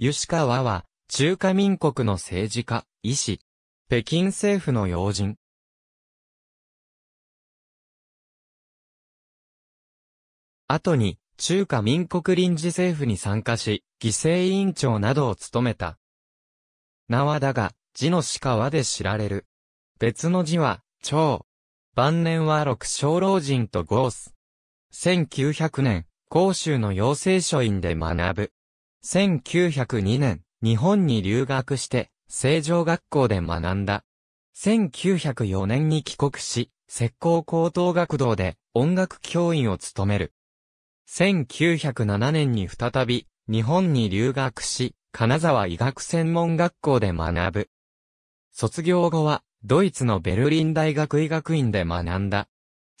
吉川は、中華民国の政治家、医師、北京政府の要人。後に、中華民国臨時政府に参加し、犠牲委員長などを務めた。名はだが、字の鹿はで知られる。別の字は、長。晩年は六小老人とゴース。1900年、広州の養成書院で学ぶ。1902年、日本に留学して、成城学校で学んだ。1904年に帰国し、石膏高等学堂で音楽教員を務める。1907年に再び、日本に留学し、金沢医学専門学校で学ぶ。卒業後は、ドイツのベルリン大学医学院で学んだ。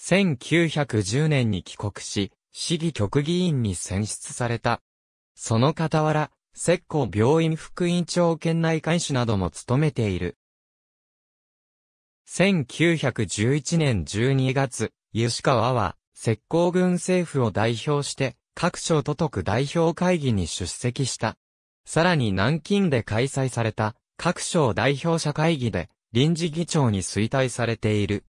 1910年に帰国し、市議局議員に選出された。その傍ら、石膏病院副院長県内監視なども務めている。1911年12月、吉川は、石膏軍政府を代表して、各省都督代表会議に出席した。さらに南京で開催された、各省代表者会議で、臨時議長に推退されている。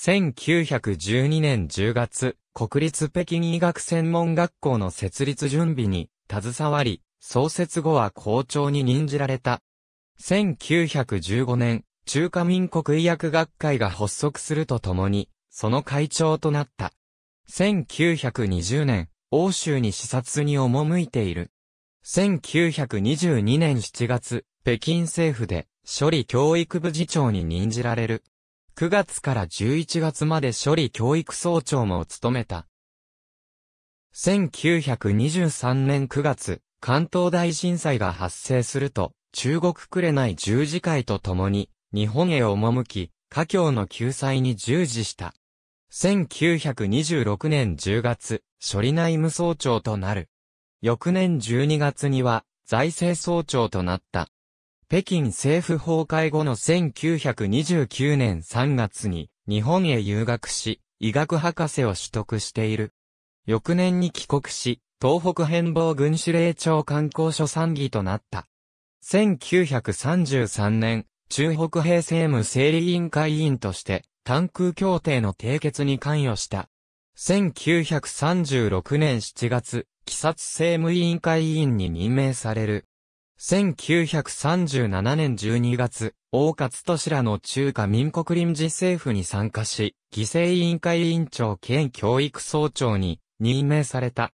1912年10月、国立北京医学専門学校の設立準備に携わり、創設後は校長に任じられた。1915年、中華民国医薬学会が発足するとともに、その会長となった。1920年、欧州に視察に赴いている。1922年7月、北京政府で、処理教育部次長に任じられる。9月から11月まで処理教育総長も務めた。1923年9月、関東大震災が発生すると、中国くれない十字会と共に、日本へ赴き、華僑の救済に従事した。1926年10月、処理内務総長となる。翌年12月には、財政総長となった。北京政府崩壊後の1929年3月に日本へ留学し、医学博士を取得している。翌年に帰国し、東北変貌軍司令長観光所参議となった。1933年、中北平政務整理委員会委員として、単空協定の締結に関与した。1936年7月、鬼殺政務委員会委員に任命される。1937年12月、大勝利らの中華民国臨時政府に参加し、犠牲委員会委員長兼教育総長に任命された。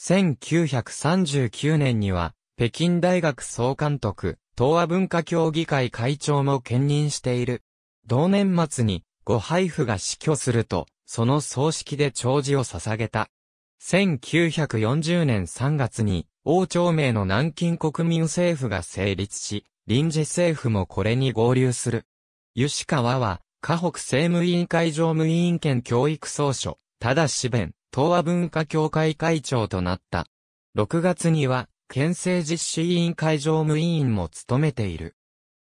1939年には、北京大学総監督、東亜文化協議会会長も兼任している。同年末に、ご配布が死去すると、その葬式で弔辞を捧げた。1940年3月に、王朝名の南京国民政府が成立し、臨時政府もこれに合流する。吉川は、河北政務委員会常務委員兼教育総書、ただし弁、東亜文化協会会長となった。6月には、県政実施委員会常務委員も務めている。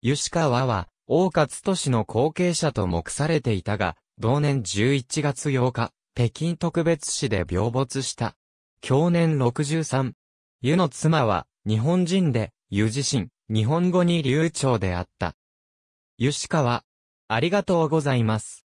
吉川は、大勝都市の後継者と目されていたが、同年11月8日、北京特別市で病没した。去年63、湯の妻は、日本人で、湯自身、日本語に流暢であった。湯しかは、ありがとうございます。